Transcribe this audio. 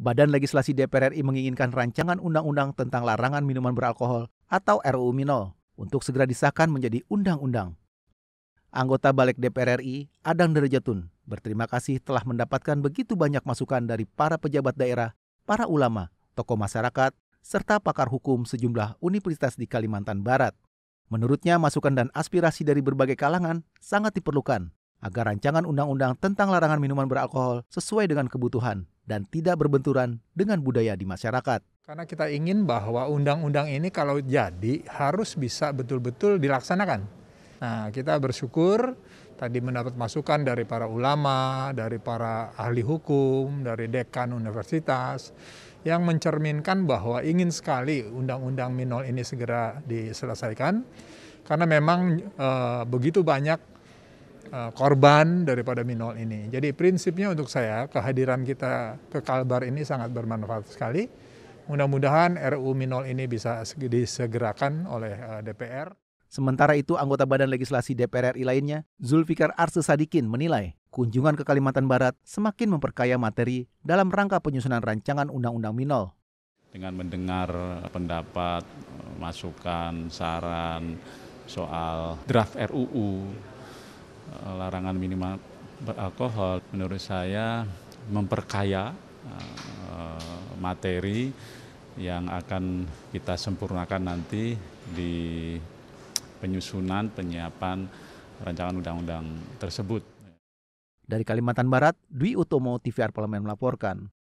Badan Legislasi DPR RI menginginkan rancangan undang-undang tentang larangan minuman beralkohol atau RUU Minol untuk segera disahkan menjadi undang-undang. Anggota Balik DPR RI, Adang Derajatun, berterima kasih telah mendapatkan begitu banyak masukan dari para pejabat daerah, para ulama, tokoh masyarakat, serta pakar hukum sejumlah universitas di Kalimantan Barat. Menurutnya, masukan dan aspirasi dari berbagai kalangan sangat diperlukan agar rancangan undang-undang tentang larangan minuman beralkohol sesuai dengan kebutuhan dan tidak berbenturan dengan budaya di masyarakat. Karena kita ingin bahwa undang-undang ini kalau jadi harus bisa betul-betul dilaksanakan. Nah, kita bersyukur tadi mendapat masukan dari para ulama, dari para ahli hukum, dari dekan universitas yang mencerminkan bahwa ingin sekali undang-undang minol ini segera diselesaikan karena memang e, begitu banyak Eh, korban daripada minol ini. Jadi prinsipnya untuk saya kehadiran kita ke Kalbar ini sangat bermanfaat sekali. Mudah-mudahan RU minol ini bisa disegerakan oleh eh, DPR. Sementara itu, anggota Badan Legislasi DPR RI lainnya, Zulfikar Arse Sadikin menilai kunjungan ke Kalimantan Barat semakin memperkaya materi dalam rangka penyusunan rancangan Undang-Undang Minol. Dengan mendengar pendapat, masukan, saran soal draft RUU Eh, larangan minimal beralkohol menurut saya memperkaya eh, materi yang akan kita sempurnakan nanti di penyusunan penyiapan rancangan undang-undang tersebut. Dari Kalimantan Barat, Dwi Utomo TVR Parlemen melaporkan.